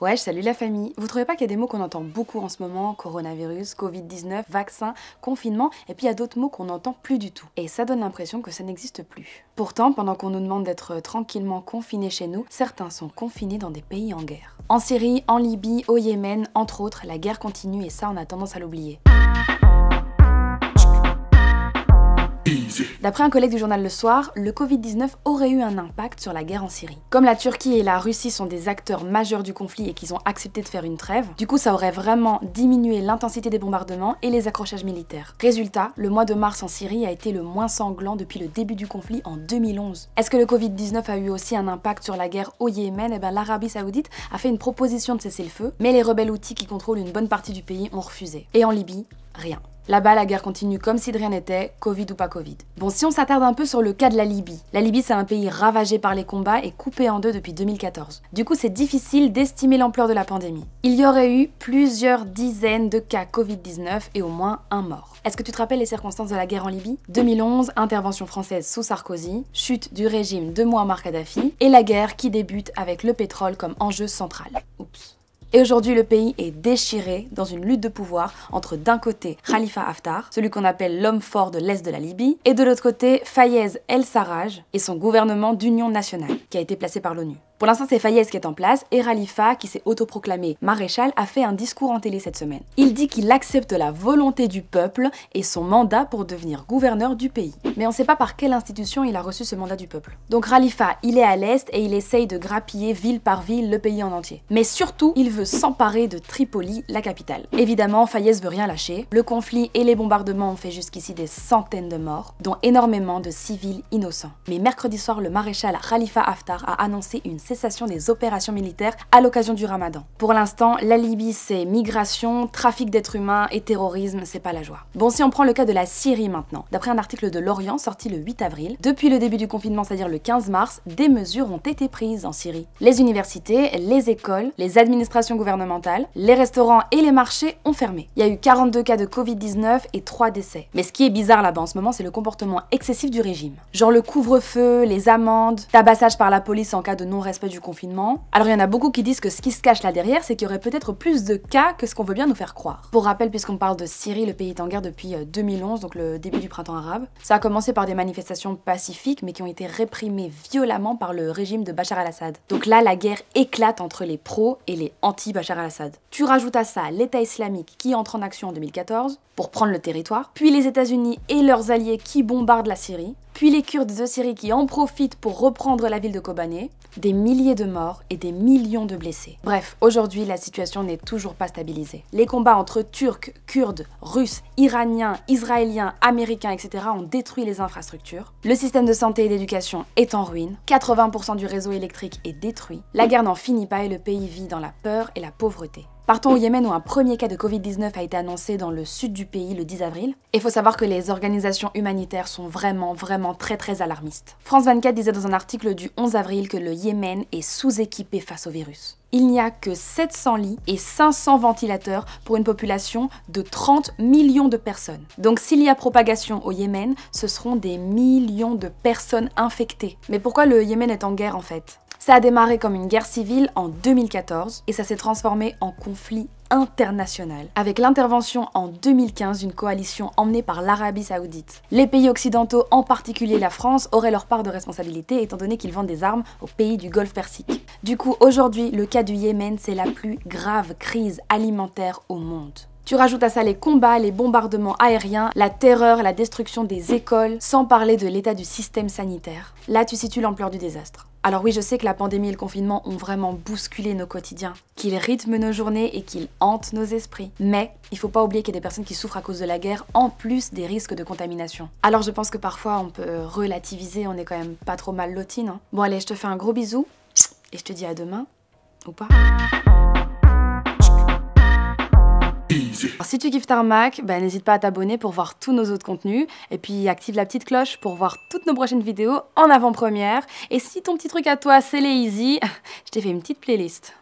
Ouais, salut la famille. Vous trouvez pas qu'il y a des mots qu'on entend beaucoup en ce moment Coronavirus, Covid-19, vaccin, confinement, et puis il y a d'autres mots qu'on n'entend plus du tout. Et ça donne l'impression que ça n'existe plus. Pourtant, pendant qu'on nous demande d'être euh, tranquillement confinés chez nous, certains sont confinés dans des pays en guerre. En Syrie, en Libye, au Yémen, entre autres, la guerre continue et ça on a tendance à l'oublier. D'après un collègue du journal Le Soir, le Covid-19 aurait eu un impact sur la guerre en Syrie. Comme la Turquie et la Russie sont des acteurs majeurs du conflit et qu'ils ont accepté de faire une trêve, du coup ça aurait vraiment diminué l'intensité des bombardements et les accrochages militaires. Résultat, le mois de mars en Syrie a été le moins sanglant depuis le début du conflit en 2011. Est-ce que le Covid-19 a eu aussi un impact sur la guerre au Yémen Eh bien l'Arabie saoudite a fait une proposition de cesser le feu, mais les rebelles outils qui contrôlent une bonne partie du pays ont refusé. Et en Libye, rien. Là-bas, la guerre continue comme si de rien n'était, Covid ou pas Covid. Bon, si on s'attarde un peu sur le cas de la Libye. La Libye, c'est un pays ravagé par les combats et coupé en deux depuis 2014. Du coup, c'est difficile d'estimer l'ampleur de la pandémie. Il y aurait eu plusieurs dizaines de cas Covid-19 et au moins un mort. Est-ce que tu te rappelles les circonstances de la guerre en Libye 2011, intervention française sous Sarkozy, chute du régime de mois Kadhafi et la guerre qui débute avec le pétrole comme enjeu central. Et aujourd'hui, le pays est déchiré dans une lutte de pouvoir entre d'un côté Khalifa Haftar, celui qu'on appelle l'homme fort de l'Est de la Libye, et de l'autre côté Fayez El Sarraj et son gouvernement d'union nationale, qui a été placé par l'ONU. Pour l'instant, c'est Fayez qui est en place et Ralifa, qui s'est autoproclamé maréchal, a fait un discours en télé cette semaine. Il dit qu'il accepte la volonté du peuple et son mandat pour devenir gouverneur du pays. Mais on ne sait pas par quelle institution il a reçu ce mandat du peuple. Donc Ralifa, il est à l'est et il essaye de grappiller ville par ville le pays en entier. Mais surtout, il veut s'emparer de Tripoli, la capitale. Évidemment, Fayez veut rien lâcher. Le conflit et les bombardements ont fait jusqu'ici des centaines de morts, dont énormément de civils innocents. Mais mercredi soir, le maréchal Khalifa Haftar a annoncé une des opérations militaires à l'occasion du ramadan. Pour l'instant, la Libye, c'est migration, trafic d'êtres humains et terrorisme, c'est pas la joie. Bon, si on prend le cas de la Syrie maintenant, d'après un article de L'Orient sorti le 8 avril, depuis le début du confinement, c'est-à-dire le 15 mars, des mesures ont été prises en Syrie. Les universités, les écoles, les administrations gouvernementales, les restaurants et les marchés ont fermé. Il y a eu 42 cas de Covid-19 et 3 décès. Mais ce qui est bizarre là-bas en ce moment, c'est le comportement excessif du régime. Genre le couvre-feu, les amendes, tabassage par la police en cas de non-respect du confinement. Alors il y en a beaucoup qui disent que ce qui se cache là derrière, c'est qu'il y aurait peut-être plus de cas que ce qu'on veut bien nous faire croire. Pour rappel, puisqu'on parle de Syrie, le pays est en guerre depuis 2011, euh, donc le début du printemps arabe, ça a commencé par des manifestations pacifiques, mais qui ont été réprimées violemment par le régime de Bachar al-Assad. Donc là, la guerre éclate entre les pros et les anti-Bachar al-Assad. Tu rajoutes à ça l'État islamique qui entre en action en 2014 pour prendre le territoire, puis les États-Unis et leurs alliés qui bombardent la Syrie, puis les Kurdes de Syrie qui en profitent pour reprendre la ville de Kobané, des milliers de morts et des millions de blessés. Bref, aujourd'hui, la situation n'est toujours pas stabilisée. Les combats entre Turcs, Kurdes, Russes, Iraniens, Israéliens, Américains, etc. ont détruit les infrastructures. Le système de santé et d'éducation est en ruine. 80% du réseau électrique est détruit. La guerre n'en finit pas et le pays vit dans la peur et la pauvreté. Partons au Yémen où un premier cas de Covid-19 a été annoncé dans le sud du pays le 10 avril. Et faut savoir que les organisations humanitaires sont vraiment, vraiment très, très alarmistes. France 24 disait dans un article du 11 avril que le Yémen est sous-équipé face au virus. Il n'y a que 700 lits et 500 ventilateurs pour une population de 30 millions de personnes. Donc s'il y a propagation au Yémen, ce seront des millions de personnes infectées. Mais pourquoi le Yémen est en guerre en fait ça a démarré comme une guerre civile en 2014 et ça s'est transformé en conflit international, avec l'intervention en 2015 d'une coalition emmenée par l'Arabie saoudite. Les pays occidentaux, en particulier la France, auraient leur part de responsabilité étant donné qu'ils vendent des armes aux pays du Golfe Persique. Du coup, aujourd'hui, le cas du Yémen, c'est la plus grave crise alimentaire au monde. Tu rajoutes à ça les combats, les bombardements aériens, la terreur, la destruction des écoles, sans parler de l'état du système sanitaire. Là, tu situes l'ampleur du désastre. Alors oui, je sais que la pandémie et le confinement ont vraiment bousculé nos quotidiens, qu'ils rythment nos journées et qu'ils hantent nos esprits. Mais il faut pas oublier qu'il y a des personnes qui souffrent à cause de la guerre, en plus des risques de contamination. Alors je pense que parfois on peut euh, relativiser, on est quand même pas trop mal lotine. Bon allez, je te fais un gros bisou, et je te dis à demain, ou pas si tu kiffes Tarmac, ben, n'hésite pas à t'abonner pour voir tous nos autres contenus et puis active la petite cloche pour voir toutes nos prochaines vidéos en avant-première. Et si ton petit truc à toi c'est les Easy, je t'ai fait une petite playlist.